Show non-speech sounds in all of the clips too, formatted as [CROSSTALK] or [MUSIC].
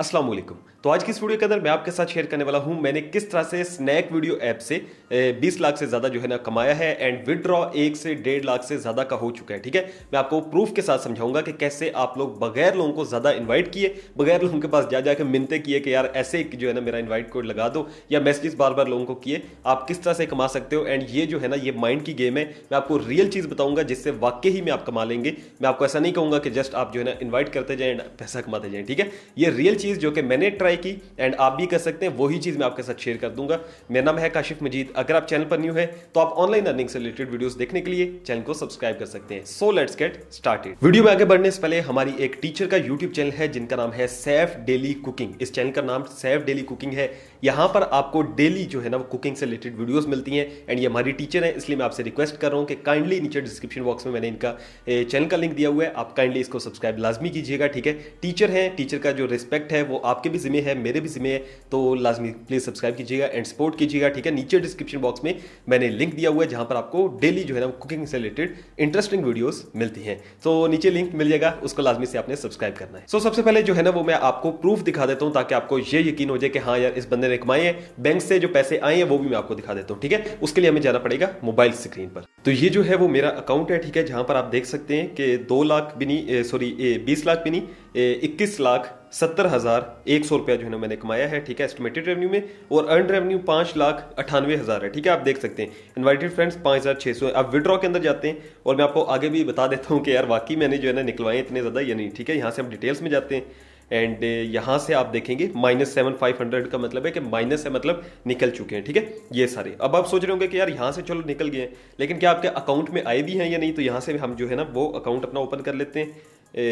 अस्सलाम वालेकुम तो आज की इस वीडियो के अंदर मैं आपके साथ शेयर करने वाला हूं मैंने किस तरह से स्नैक वीडियो ऐप से 20 लाख से ज़्यादा जो है ना कमाया है एंड विदड्रॉ एक से डेढ़ लाख से ज़्यादा का हो चुका है ठीक है मैं आपको प्रूफ के साथ समझाऊंगा कि कैसे आप लोग बगैर लोगों को ज़्यादा इन्वाइट किए बगैर लोगों के पास जा जाकर मिनते किए कि यार ऐसे जो है ना मेरा इन्वाइट कोड लगा दो या मैसेज बार बार लोगों को किए आप किस तरह से कमा सकते हो एंड ये जो है ना ये माइंड की गेम है मैं आपको रियल चीज़ बताऊंगा जिससे वाकई ही में आप कमा लेंगे मैं आपको ऐसा नहीं कहूँगा कि जस्ट आप जो है ना इन्वाइट करते जाएँ पैसा कमाते जाएँ ठीक है ये रियल चीज़ चीज़ जो कि मैंने ट्राई की एंड आप भी कर सकते हैं वही चीज़ मैं आपके साथ शेयर कर दूंगा मेरा नाम है काशिफ मजीद अगर आप चैनल पर न्यू है तो आप ऑनलाइन अर्निंग से रिलेटेड वीडियोस देखने के लिए चैनल को सब्सक्राइब कर सकते हैं so let's get started video में आगे बढ़ने से पहले हमारी एक टीचर का यूट्यूब चैनल है जिनका नाम है सेफ डेली कुकिंग इस चैनल का नाम सेफ डेली कुकिंग है यहाँ पर आपको डेली जो है ना वो कुकिंग से रिलेटेड वीडियोस मिलती हैं एंड ये हमारी टीचर हैं इसलिए मैं आपसे रिक्वेस्ट कर रहा हूँ कि काइंडली नीचे डिस्क्रिप्शन बॉक्स में मैंने इनका चैनल का लिंक दिया हुआ है आप काइंडली इसको सब्सक्राइब लाजमी कीजिएगा ठीक है टीचर हैं टीचर का जो रिस्पेक्ट है वो आपके भी जिम्मे है मेरे भी जिम्मे है तो लाजमी प्लीज़ सब्सक्राइब कीजिएगा एंड सपोर्ट कीजिएगा ठीक है नीचे डिस्क्रिप्शन बॉक्स में मैंने लिंक दिया हुआ है जहाँ पर आपको डेली जो है ना कुकिंग से रिलेटेड इंटरेस्टिंग वीडियोज मिलती हैं तो नीचे लिंक मिल जाएगा उसको लाजमी से आपने सब्सक्राइब करना है सो सबसे पहले जो है ना वो मैं आपको प्रूफ दिखा देता हूँ ताकि आपको ये यकीन हो जाए कि हाँ यार इस बंदे मैंने कमाए हैं बैंक से जो पैसे आए हैं वो भी मैं आपको दिखा देता हूँ ठीक है उसके लिए हमें जाना पड़ेगा मोबाइल स्क्रीन पर तो ये जो है वो मेरा अकाउंट है ठीक है जहां पर आप देख सकते हैं कि दो लाख भी नहीं सॉरी बीस लाख भी नहीं इक्कीस लाख सत्तर हज़ार एक सौ रुपया जो है ना मैंने कमाया है ठीक है एस्टिमेटेड रेवेन्यू में और अर्न रेवेन्यू पांच लाख अठानवे हज़ार है ठीक है आप देख सकते हैं इनवाइटेड फ्रेंड्स पांच हज़ार छह सौ आप विड्रॉ के अंदर जाते हैं और मैं आपको आगे भी बता देता हूं कि यार वाकई मैंने जो है ना निकलवाए इतने ज़्यादा या नहीं ठीक है यहां से हम डिटेल्स में जाते हैं एंड uh, यहाँ से आप देखेंगे माइनस सेवन फाइव हंड्रेड का मतलब है कि माइनस है मतलब निकल चुके हैं ठीक है ये सारे अब आप सोच रहे होंगे कि यार यहाँ से चलो निकल गए हैं लेकिन क्या आपके अकाउंट में आए भी हैं या नहीं तो यहाँ से हम जो है ना वो अकाउंट अपना ओपन कर लेते हैं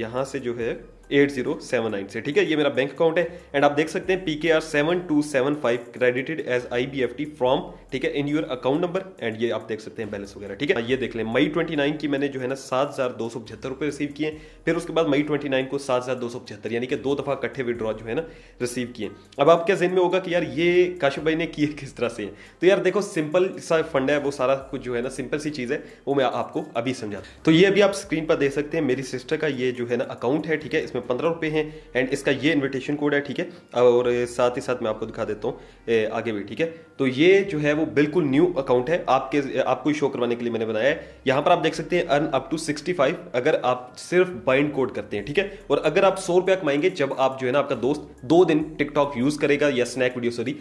यहाँ से जो है एट जीरो सेवन नाइन से ठीक है ये मेरा बैंक अकाउंट है एंड आप देख सकते हैं P K R seven two seven five credited as I B F T from ठीक है in your account number and ये आप देख सकते हैं बैलेंस वगैरह ठीक है ये देख लें मई ट्वेंटी नाइन की मैंने जो है ना सात हज़ार दो सौ पचहत्तर रुपए रिसीव किए फिर उसके बाद मई ट्वेंटी नाइन को सात हज़ार दो सौ पचहत्तर यानी कि दो दफ़ा इकट्ठे विड्रॉ जो है ना रिसीव किए अब आपके जहन में होगा कि यार ये काशिफ भाई ने किए किस तरह से है तो यार देखो सिंपल सा फंड है वो सारा कुछ जो है ना सिंपल सी चीज़ है वो मैं आपको अभी समझा तो ये अभी आप स्क्रीन पर देख सकते हैं मेरी सिस्टर का ये जो है ना अकाउंट है ठीक है इसमें पंद्रह रुपये हैं एंड इसका ये इन्विटेशन कोड है ठीक है और साथ ही साथ मैं आपको दिखा देता हूँ आगे भी ठीक है तो ये जो है वो बिल्कुल न्यू अकाउंट है आपके आपको शो करवाने के लिए मैंने बनाया है यहाँ पर आप देख सकते हैं earn up to sixty five अगर आप सिर्फ बाइंड कोड करते हैं ठीक है और अगर आप सौ रुपया कमाएंगे जब आप जो है ना आपका दोस्त दो दिन टिकटॉक यूज करेगा या स्नैक वीडियो सॉरी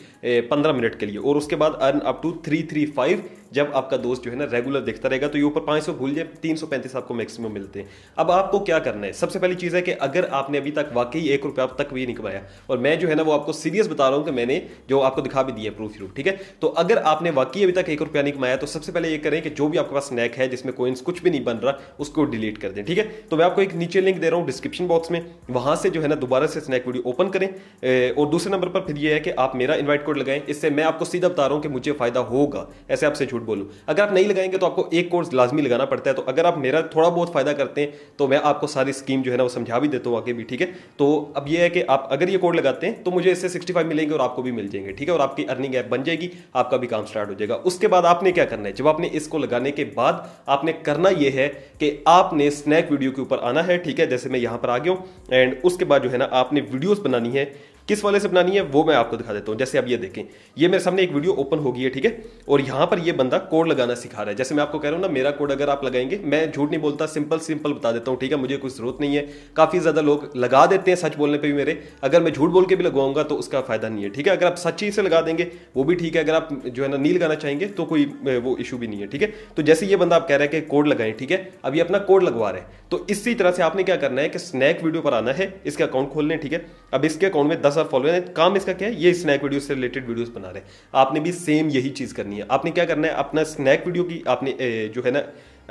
पंद्रह मिनट के लिए और उसके बाद earn up to three three five जब आपका दोस्त जो है ना रेगुलर देखता रहेगा तो ये ऊपर पाँच सौ भूल जाए तीन सौ पैंतीस आपको मैक्सिमम मिलते हैं अब आपको क्या करना है सबसे पहली चीज़ है कि अगर अगर आपने अभी तक वाकई एक रुपया तक भी नहीं कमाया और मैं जो है ना वो आपको सीरियस बता रहा हूं कि मैंने जो आपको दिखा भी दिया प्रूफ थ्रू ठीक है तो अगर आपने वाकई अभी तक एक रुपया नहीं कमाया तो सबसे पहले ये करें कि जो भी आपके पास स्नैक है जिसमें कोइंस कुछ भी नहीं बन रहा उसको डिलीट कर दें ठीक है तो मैं आपको एक नीचे लिंक दे रहा हूँ डिस्क्रिप्शन बॉक्स में वहां से जो है ना दोबारा से स्नैक वीडियो ओपन करें और दूसरे नंबर पर फिर यह है कि आप मेरा इन्वाइट कोड लगाएं इससे मैं आपको सीधा बता रहा हूँ कि मुझे फायदा होगा ऐसे आपसे झूठ बोलूँ अगर आप नहीं लगाएंगे तो आपको एक कोर्स लाजमी लगाना पड़ता है तो अगर आप मेरा थोड़ा बहुत फायदा करते हैं तो मैं आपको सारी स्कीम जो है ना वो समझा भी देता हूँ आगे भी ठीक है तो अब ये है कि आप अगर ये कोड लगाते हैं तो मुझे इससे सिक्सटी फाइव मिलेंगे और आपको भी मिल जाएंगे ठीक है और आपकी अर्निंग ऐप बन जाएगी आपका भी काम स्टार्ट हो जाएगा उसके बाद आपने क्या करना है जब आपने इसको लगाने के बाद आपने करना यह है कि आपने स्नैक वीडियो के ऊपर आना है ठीक है जैसे मैं यहां पर आ गया हूं एंड उसके बाद जो है ना आपने वीडियोज बनानी है किस वाले से बनानी है वो मैं आपको दिखा देता हूँ जैसे आप ये देखें ये मेरे सामने एक वीडियो ओपन हो गई है ठीक है और यहाँ पर ये बंदा कोड लगाना सिखा रहा है जैसे मैं आपको कह रहा हूँ ना मेरा कोड अगर आप लगाएंगे मैं झूठ नहीं बोलता सिंपल सिंपल बता देता हूँ ठीक है मुझे कोई जरूरत नहीं है काफ़ी ज़्यादा लोग लगा देते हैं सच बोलने पर भी मेरे अगर मैं झूठ बोल के भी लगवाऊंगा तो उसका फायदा नहीं है ठीक है अगर आप सच्ची से लगा देंगे वो भी ठीक है अगर आप जो है ना नील लगाना चाहेंगे तो कोई वो इशू भी नहीं है ठीक है तो जैसे ये बंदा आप कह रहे हैं कि कोड लगाएं ठीक है अब ये अपना कोड लगवा रहे हैं तो इसी तरह से आपने क्या करना है कि स्नैक वीडियो पर आना है इसके अकाउंट खोलने ठीक है अब इसके अकाउंट में दस खासा फॉलोअर काम इसका क्या है ये स्नैक वीडियो से रिलेटेड वीडियोस बना रहे हैं आपने भी सेम यही चीज़ करनी है आपने क्या करना है अपना स्नैक वीडियो की आपने जो है ना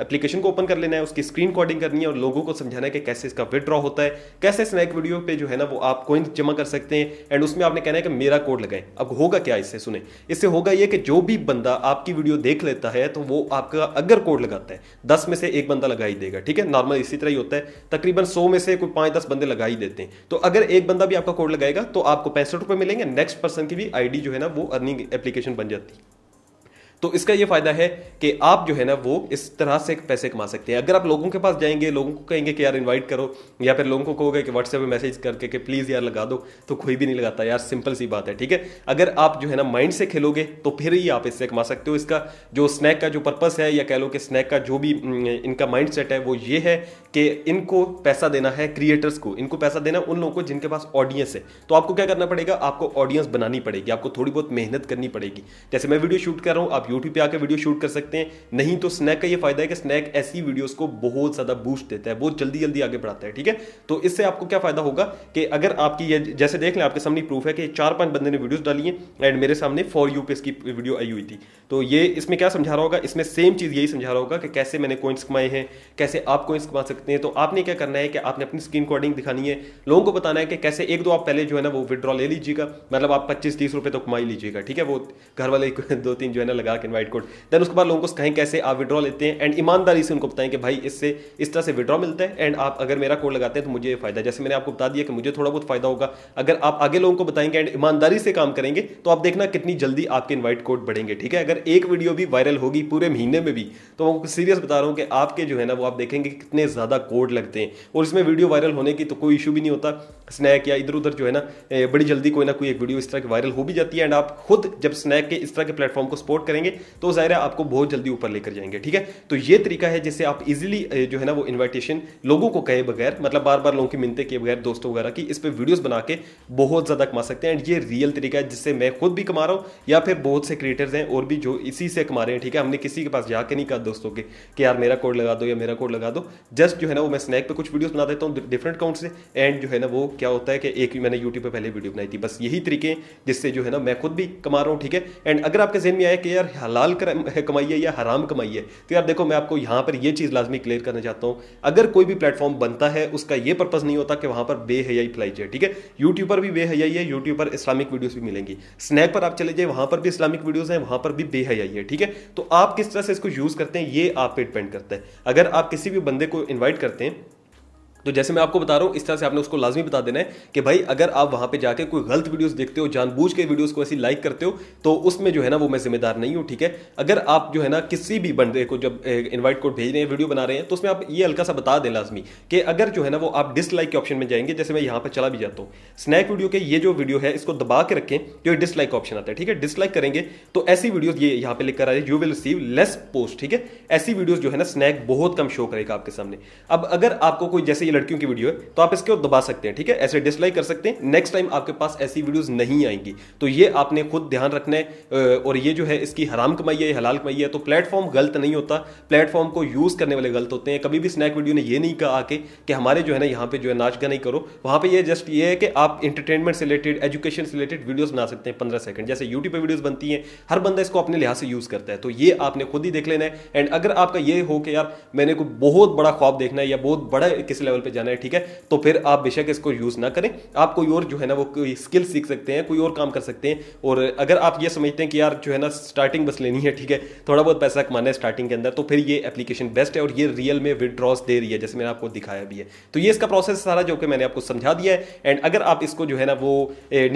एप्लीकेशन को ओपन कर लेना है उसकी स्क्रीन कॉडिंग करनी है और लोगों को समझाना है कि कैसे इसका विड्रॉ होता है कैसे स्नैक वीडियो पे जो है ना वो आप कोइन जमा कर सकते हैं एंड उसमें आपने कहना है कि मेरा कोड लगाएं अब होगा क्या इससे सुने इससे होगा ये कि जो भी बंदा आपकी वीडियो देख लेता है तो वो आपका अगर कोड लगाता है दस में से एक बंदा लगा ही देगा ठीक है नॉर्मल इसी तरह ही होता है तकरीबन सौ में से कोई पाँच दस बंदे लगा ही देते हैं तो अगर एक बंदा भी आपका कोड लगाएगा तो आपको पैंसठ रुपये मिलेंगे नेक्स्ट पर्सन की भी आईडी जो है ना वो अर्निंग एप्लीकेशन बन जाती है तो इसका यह फायदा है कि आप जो है ना वो इस तरह से पैसे कमा सकते हैं अगर आप लोगों के पास जाएंगे लोगों को कहेंगे कि यार इन्वाइट करो या फिर लोगों को कहोगे कि व्हाट्सएप में मैसेज करके कि प्लीज़ यार लगा दो तो कोई भी नहीं लगाता यार सिंपल सी बात है ठीक है अगर आप जो है ना माइंड से खेलोगे तो फिर ही आप इससे कमा सकते हो इसका जो स्नैक का जो पर्पस है या कह लो कि स्नैक का जो भी इनका माइंड सेट है वो ये है कि इनको पैसा देना है क्रिएटर्स को इनको पैसा देना उन लोगों को जिनके पास ऑडियंस है तो आपको क्या करना पड़ेगा आपको ऑडियंस बनानी पड़ेगी आपको थोड़ी बहुत मेहनत करनी पड़ेगी जैसे मैं वीडियो शूट कर रहा हूं आप यूट्यूब पे आकर वीडियो शूट कर सकते हैं नहीं तो स्नैक का ये फायदा है कि स्नैक ऐसी वीडियोस को बहुत ज़्यादा बूस्ट देता है बहुत जल्दी जल्दी आगे बढ़ाता है ठीक है तो इससे आपको क्या फायदा होगा कि अगर आपकी ये जैसे देख लें आपके सामने प्रूफ है कि चार पांच बंदे ने वीडियोज डाली है एंड मेरे सामने फॉर यू पे इसकी वीडियो आई हुई थी तो ये इसमें क्या समझा रहा होगा इसमें सेम चीज़ यही समझा रहा होगा कि कैसे मैंने कोइंस कमाए हैं कैसे आप कोइंस कमा सकते हैं तो आपने क्या करना है कि आपने अपनी स्क्रीन रिकॉर्डिंग दिखानी है लोगों को बताना है कि कैसे एक दो आप पहले जो है ना वो विड्रॉ ले लीजिएगा मतलब आप पच्चीस तीस रुपए तो कमा लीजिएगा ठीक है वो घर वाले [LAUGHS] दो तीन जो है ना लगा डाक इन्वाइट कोड देन उसके बाद लोगों को कहें कैसे आप विड्रॉ लेते हैं एंड ईमानदारी से उनको बताएं कि भाई इससे इस तरह से विड्रॉ मिलता है एंड आप अगर मेरा कोड लगाते हैं तो मुझे फायदा जैसे मैंने आपको बता दिया कि मुझे थोड़ा बहुत फायदा होगा अगर आप आगे लोगों को बताएंगे एंड ईमानदारी से काम करेंगे तो आप देखना कितनी जल्दी आपके इन्वाइट कोड बढ़ेंगे ठीक है अगर एक वीडियो भी वायरल होगी पूरे महीने में भी तो मैं सीरियस बता रहा हूँ कि आपके जो है ना वो आप देखेंगे कितने ज़्यादा कोड लगते हैं और इसमें वीडियो वायरल होने की तो कोई इशू भी नहीं होता स्नैक या इधर उधर जो है ना बड़ी जल्दी कोई ना कोई एक वीडियो इस तरह की वायरल हो भी जाती है एंड आप खुद जब स्नैक के इस तरह के प्लेटफॉर्म को सपोर्ट करेंगे जाएंगे तो जाहिर है आपको बहुत जल्दी ऊपर लेकर जाएंगे ठीक है तो ये तरीका है जिससे आप इजिली जो है ना वो इन्विटेशन लोगों को कहे बगैर मतलब बार बार लोगों की मिनते किए बगैर दोस्तों वगैरह की इस पर वीडियोज बना के बहुत ज़्यादा कमा सकते हैं एंड ये रियल तरीका है जिससे मैं खुद भी कमा रहा हूँ या फिर बहुत से क्रिएटर्स हैं और भी जो इसी से कमा रहे हैं ठीक है हमने किसी के पास जाके नहीं कहा दोस्तों के कि यार मेरा कोड लगा दो या मेरा कोड लगा दो जस्ट जो है ना वो मैं स्नैक पर कुछ वीडियोस बना देता हूँ डिफरेंट अकाउंट से एंड जो है ना वो क्या होता है कि एक मैंने यूट्यूब पर पहले वीडियो बनाई थी बस यही तरीके जिससे जो है ना मैं खुद भी कमा रहा हूँ ठीक है एंड अगर आपके जहन में आया कि यार हलाल कमाई है या हराम कमाई है तो यार देखो मैं आपको यहाँ पर यह चीज़ लाजमी क्लियर करना चाहता हूँ अगर कोई भी प्लेटफॉर्म बनता है उसका यह पर्पज़ नहीं होता कि वहाँ पर बेहयाई फैलाई जाए ठीक है यूट्यूब पर भी बेहयाई है यूट्यूब पर इस्लामिक वीडियोज़ भी मिलेंगी स्नैप पर आप चले जाए वहाँ पर भी इस्लामिक वीडियोज़ हैं वहाँ पर भी बेहयाई है ठीक है तो आप किस तरह से इसको यूज़ करते हैं ये आप पर डिपेंड करता है अगर आप किसी भी बंदे को इन्वाइट करते हैं तो जैसे मैं आपको बता रहा हूँ इस तरह से आपने उसको लाजमी बता देना है कि भाई अगर आप वहाँ पे जाके कोई गलत वीडियोस देखते हो जानबूझ के वीडियोस को ऐसी लाइक करते हो तो उसमें जो है ना वो मैं जिम्मेदार नहीं हूँ ठीक है अगर आप जो है ना किसी भी बंदे को जब इन्वाइट कोड भेज रहे हैं वीडियो बना रहे हैं तो उसमें आप ये हल्का सा बता दें लाजमी कि अगर जो है ना वो आप डिसलाइक के ऑप्शन में जाएंगे जैसे मैं यहाँ पर चला भी जाता हूँ स्नैक वीडियो के ये जो वीडियो है इसको दबा के रखें जो डिसलाइक ऑप्शन आता है ठीक है डिसलाइक करेंगे तो ऐसी वीडियोज ये यहाँ लिख कर आ रही you will receive less post ठीक है ऐसी वीडियोज जो है ना स्नैक बहुत कम शो करेगा आपके सामने अब अगर आपको कोई जैसे लड़कियों की वीडियो है तो आप इसके दबा सकते हैं ठीक है ऐसे डिसलाइक कर सकते हैं नेक्स्ट टाइम आपके पास ऐसी वीडियोज नहीं आएंगी तो ये आपने खुद ध्यान रखना है और ये जो है इसकी हराम कमाई है हलाल कमाई है तो प्लेटफॉर्म गलत नहीं होता प्लेटफॉर्म को यूज करने वाले गलत होते हैं कभी भी स्नैक वीडियो ने यह नहीं कहा आके कि हमारे जो है ना यहाँ पे जो है नाच गा नहीं करो वहां पर यह जस्ट ये है कि आप इंटरटेनमेंट से रिलेटेड एजुकेशन से रिलेटेड वीडियोस बना सकते हैं पंद्रह सेकंड जैसे यूट्यूब पर वीडियोस बनती है हर बंदा इसको अपने लिहाज से यूज़ करता है तो ये आपने खुद ही देख लेना है एंड अगर आपका ये हो कि यार मैंने को बहुत बड़ा ख्वाब देखना है या बहुत बड़ा किसी लेवल पे जाना है ठीक है तो फिर आप बेशक इसको यूज़ ना करें आप कोई और जो है ना वो कोई स्किल सीख सकते हैं कोई और काम कर सकते हैं और अगर आप ये समझते हैं कि यार जो है ना स्टार्टिंग बस लेनी है ठीक है थोड़ा बहुत पैसा कमाना है स्टार्टिंग के अंदर तो फिर ये एप्लीकेशन बेस्ट है और ये रियल में विदड्रॉस दे रही है जैसे मैंने आपको दिखाया भी है तो ये इसका प्रोसेस सारा जो कि मैंने आपको समझा दिया है एंड अगर आप इसको जो है ना वो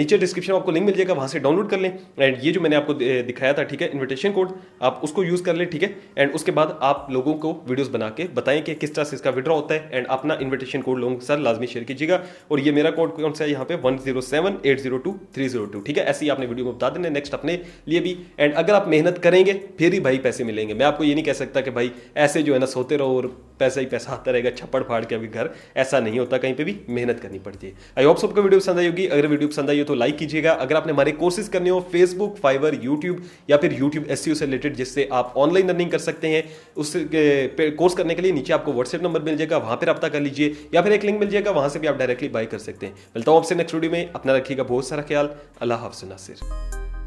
नीचे डिस्क्रिप्शन आपको लिंक मिल जाएगा वहाँ से डाउनलोड कर लें एंड ये जो मैंने आपको दिखाया था ठीक है इन्विटेशन कोड आप उसको यूज़ कर लें ठीक है एंड उसके बाद आप लोगों को वीडियोज़ बना के बताएं कि किस तरह से इसका विड्रॉ होता है एंड अपना इन्विटेशन इन्विटेशन कोड लोगों के साथ लाजमी शेयर कीजिएगा और ये मेरा कोड कौन सा है यहाँ पे one zero seven eight zero two three zero two ठीक है ऐसे ही आपने वीडियो में बता देना नेक्स्ट अपने लिए भी एंड अगर आप मेहनत करेंगे फिर ही भाई पैसे मिलेंगे मैं आपको ये नहीं कह सकता कि भाई ऐसे जो है ना सोते रहो और पैसा ही पैसा आता रहेगा छप्पड़ फाड़ के अभी घर ऐसा नहीं होता कहीं पर भी मेहनत करनी पड़ती है आई होप सबको वीडियो पसंद आई होगी अगर वीडियो पसंद आई हो तो लाइक कीजिएगा अगर आपने हमारे कोर्सेज करने हो फेसबुक फाइवर यूट्यूब या फिर यूट्यूब एस e से रिलेटेड जिससे आप ऑनलाइन अर्निंग कर सकते हैं उस कोर्स करने के लिए नीचे आपको व्हाट्सएप नंबर मिल जाएगा वहां पर रब्ता कर लीजिए लीजिए या फिर एक लिंक मिल जाएगा वहां से भी आप डायरेक्टली बाई कर सकते हैं मिलता हूँ आपसे नेक्स्ट वीडियो में अपना रखिएगा बहुत सारा ख्याल अल्लाह हाफ नासिर